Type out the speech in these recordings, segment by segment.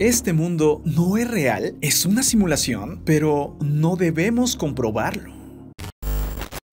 ¿Este mundo no es real? ¿Es una simulación? Pero no debemos comprobarlo.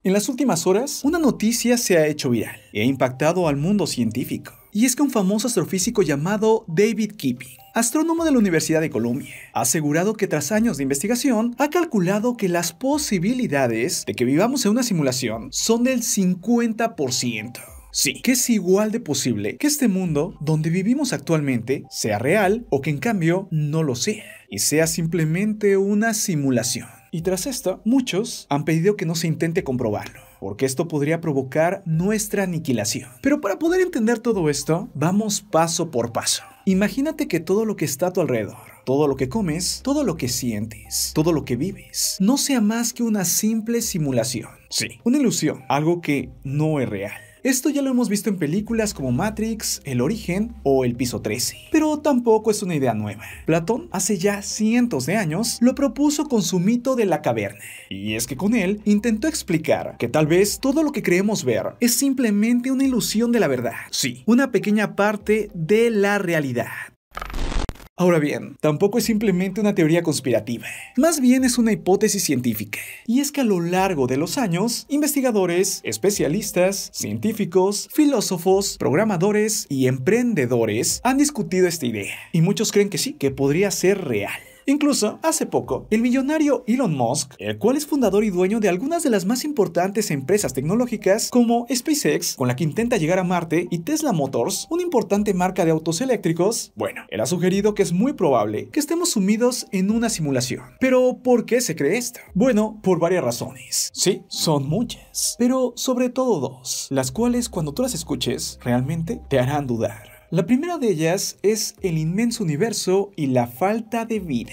En las últimas horas, una noticia se ha hecho viral y ha impactado al mundo científico. Y es que un famoso astrofísico llamado David Keeping, astrónomo de la Universidad de Columbia, ha asegurado que tras años de investigación ha calculado que las posibilidades de que vivamos en una simulación son del 50%. Sí, que es igual de posible que este mundo donde vivimos actualmente sea real o que en cambio no lo sea y sea simplemente una simulación. Y tras esto, muchos han pedido que no se intente comprobarlo, porque esto podría provocar nuestra aniquilación. Pero para poder entender todo esto, vamos paso por paso. Imagínate que todo lo que está a tu alrededor, todo lo que comes, todo lo que sientes, todo lo que vives, no sea más que una simple simulación. Sí, una ilusión, algo que no es real. Esto ya lo hemos visto en películas como Matrix, El Origen o El Piso 13. Pero tampoco es una idea nueva. Platón hace ya cientos de años lo propuso con su mito de la caverna. Y es que con él intentó explicar que tal vez todo lo que creemos ver es simplemente una ilusión de la verdad. Sí, una pequeña parte de la realidad. Ahora bien, tampoco es simplemente una teoría conspirativa, más bien es una hipótesis científica. Y es que a lo largo de los años, investigadores, especialistas, científicos, filósofos, programadores y emprendedores han discutido esta idea. Y muchos creen que sí, que podría ser real. Incluso, hace poco, el millonario Elon Musk, el cual es fundador y dueño de algunas de las más importantes empresas tecnológicas como SpaceX, con la que intenta llegar a Marte, y Tesla Motors, una importante marca de autos eléctricos, bueno, él ha sugerido que es muy probable que estemos sumidos en una simulación. Pero, ¿por qué se cree esto? Bueno, por varias razones. Sí, son muchas, pero sobre todo dos, las cuales cuando tú las escuches, realmente te harán dudar. La primera de ellas es el inmenso universo y la falta de vida.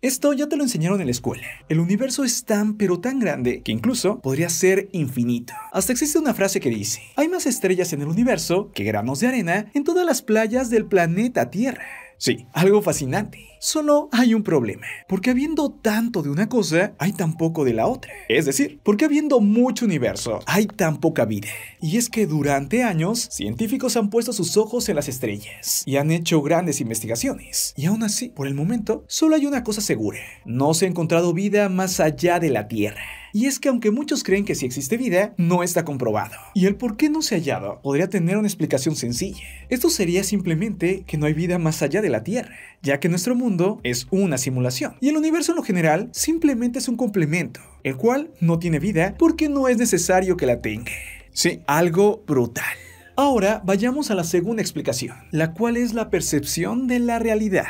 Esto ya te lo enseñaron en la escuela. El universo es tan pero tan grande que incluso podría ser infinito. Hasta existe una frase que dice, hay más estrellas en el universo que granos de arena en todas las playas del planeta Tierra. Sí, algo fascinante. Solo hay un problema, porque habiendo tanto de una cosa, hay tan poco de la otra. Es decir, porque habiendo mucho universo, hay tan poca vida. Y es que durante años, científicos han puesto sus ojos en las estrellas y han hecho grandes investigaciones. Y aún así, por el momento, solo hay una cosa segura. No se ha encontrado vida más allá de la Tierra. Y es que aunque muchos creen que si existe vida, no está comprobado. Y el por qué no se ha hallado podría tener una explicación sencilla. Esto sería simplemente que no hay vida más allá de la Tierra, ya que nuestro mundo es una simulación y el universo en lo general simplemente es un complemento, el cual no tiene vida porque no es necesario que la tenga. Sí, algo brutal. Ahora vayamos a la segunda explicación, la cual es la percepción de la realidad.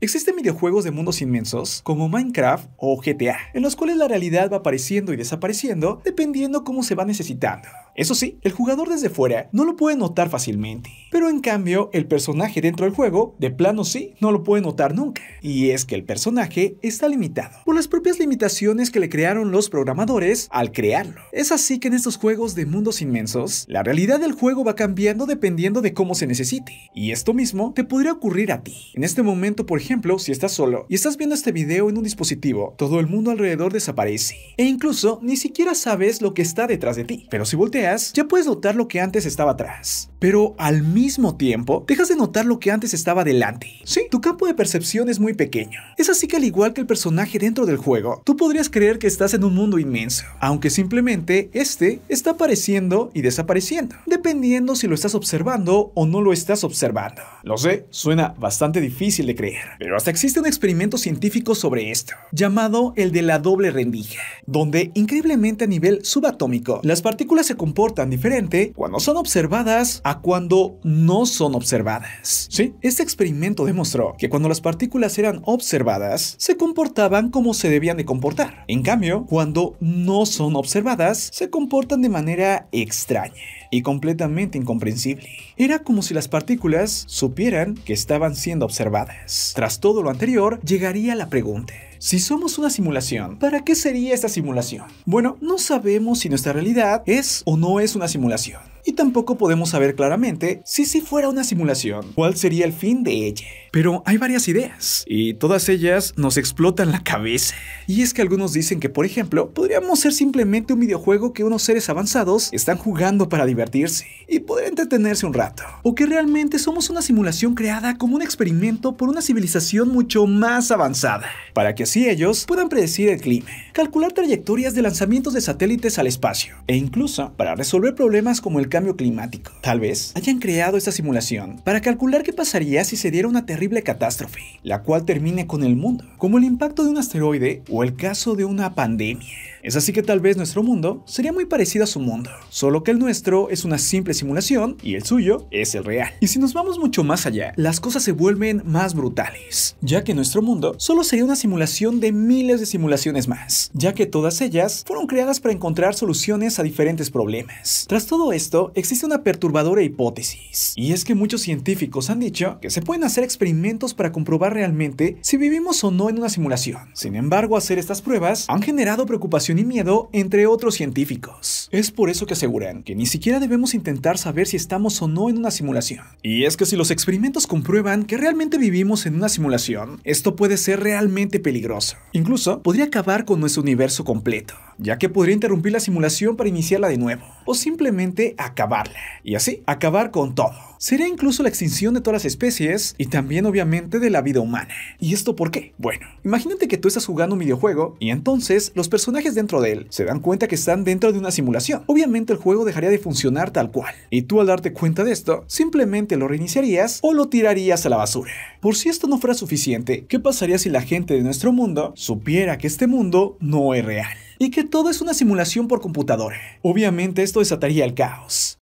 Existen videojuegos de mundos inmensos, como Minecraft o GTA, en los cuales la realidad va apareciendo y desapareciendo dependiendo cómo se va necesitando. Eso sí, el jugador desde fuera no lo puede notar fácilmente, pero en cambio el personaje dentro del juego, de plano sí, no lo puede notar nunca. Y es que el personaje está limitado por las propias limitaciones que le crearon los programadores al crearlo. Es así que en estos juegos de mundos inmensos, la realidad del juego va cambiando dependiendo de cómo se necesite. Y esto mismo te podría ocurrir a ti. En este momento, por ejemplo, si estás solo y estás viendo este video en un dispositivo, todo el mundo alrededor desaparece. E incluso ni siquiera sabes lo que está detrás de ti. Pero si volteas ya puedes notar lo que antes estaba atrás pero al mismo tiempo dejas de notar lo que antes estaba delante. Sí, tu campo de percepción es muy pequeño. Es así que al igual que el personaje dentro del juego, tú podrías creer que estás en un mundo inmenso, aunque simplemente este está apareciendo y desapareciendo, dependiendo si lo estás observando o no lo estás observando. Lo sé, suena bastante difícil de creer, pero hasta existe un experimento científico sobre esto, llamado el de la doble rendija, donde increíblemente a nivel subatómico, las partículas se comportan diferente cuando son observadas cuando no son observadas. Sí, este experimento demostró que cuando las partículas eran observadas, se comportaban como se debían de comportar. En cambio, cuando no son observadas, se comportan de manera extraña y completamente incomprensible. Era como si las partículas supieran que estaban siendo observadas. Tras todo lo anterior, llegaría la pregunta. Si somos una simulación, ¿para qué sería esta simulación? Bueno, no sabemos si nuestra realidad es o no es una simulación y tampoco podemos saber claramente si si fuera una simulación, cuál sería el fin de ella. Pero hay varias ideas y todas ellas nos explotan la cabeza. Y es que algunos dicen que, por ejemplo, podríamos ser simplemente un videojuego que unos seres avanzados están jugando para divertirse y poder entretenerse un rato. O que realmente somos una simulación creada como un experimento por una civilización mucho más avanzada, para que así ellos puedan predecir el clima, calcular trayectorias de lanzamientos de satélites al espacio e incluso para resolver problemas como el cambio climático. Tal vez hayan creado esta simulación para calcular qué pasaría si se diera una terrible catástrofe, la cual termine con el mundo, como el impacto de un asteroide o el caso de una pandemia. Es así que tal vez nuestro mundo sería muy parecido a su mundo, solo que el nuestro es una simple simulación y el suyo es el real. Y si nos vamos mucho más allá, las cosas se vuelven más brutales, ya que nuestro mundo solo sería una simulación de miles de simulaciones más, ya que todas ellas fueron creadas para encontrar soluciones a diferentes problemas. Tras todo esto, existe una perturbadora hipótesis, y es que muchos científicos han dicho que se pueden hacer experimentos para comprobar realmente si vivimos o no en una simulación. Sin embargo, hacer estas pruebas han generado preocupación ni miedo, entre otros científicos. Es por eso que aseguran que ni siquiera debemos intentar saber si estamos o no en una simulación. Y es que si los experimentos comprueban que realmente vivimos en una simulación, esto puede ser realmente peligroso. Incluso podría acabar con nuestro universo completo ya que podría interrumpir la simulación para iniciarla de nuevo, o simplemente acabarla, y así acabar con todo. Sería incluso la extinción de todas las especies y también obviamente de la vida humana. ¿Y esto por qué? Bueno, imagínate que tú estás jugando un videojuego y entonces los personajes dentro de él se dan cuenta que están dentro de una simulación. Obviamente el juego dejaría de funcionar tal cual, y tú al darte cuenta de esto, simplemente lo reiniciarías o lo tirarías a la basura. Por si esto no fuera suficiente, ¿qué pasaría si la gente de nuestro mundo supiera que este mundo no es real? y que todo es una simulación por computadora. Obviamente esto desataría el caos.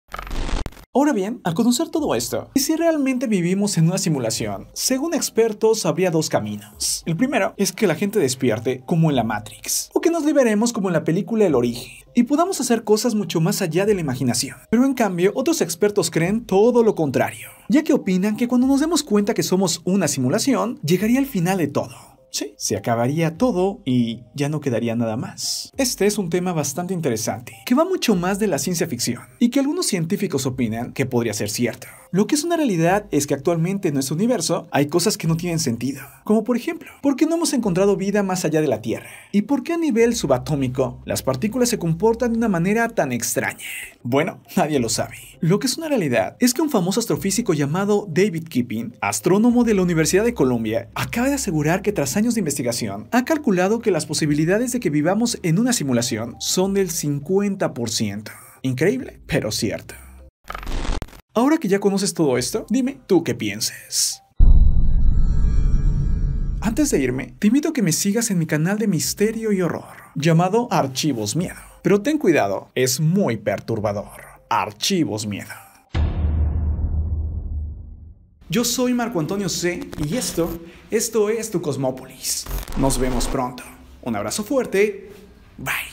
Ahora bien, al conocer todo esto, ¿y si realmente vivimos en una simulación? Según expertos, habría dos caminos. El primero es que la gente despierte, como en la Matrix, o que nos liberemos como en la película El Origen, y podamos hacer cosas mucho más allá de la imaginación. Pero en cambio, otros expertos creen todo lo contrario, ya que opinan que cuando nos demos cuenta que somos una simulación, llegaría el final de todo se acabaría todo y ya no quedaría nada más. Este es un tema bastante interesante, que va mucho más de la ciencia ficción, y que algunos científicos opinan que podría ser cierto. Lo que es una realidad es que actualmente en nuestro universo hay cosas que no tienen sentido. Como por ejemplo, ¿por qué no hemos encontrado vida más allá de la Tierra? ¿Y por qué a nivel subatómico las partículas se comportan de una manera tan extraña? Bueno, nadie lo sabe. Lo que es una realidad es que un famoso astrofísico llamado David Kipping astrónomo de la Universidad de Columbia, acaba de asegurar que tras años de investigación ha calculado que las posibilidades de que vivamos en una simulación son del 50%. Increíble, pero cierto. Ahora que ya conoces todo esto, dime tú qué piensas. Antes de irme, te invito a que me sigas en mi canal de misterio y horror, llamado Archivos Miedo. Pero ten cuidado, es muy perturbador. Archivos Miedo. Yo soy Marco Antonio C y esto, esto es tu Cosmópolis. Nos vemos pronto. Un abrazo fuerte. Bye.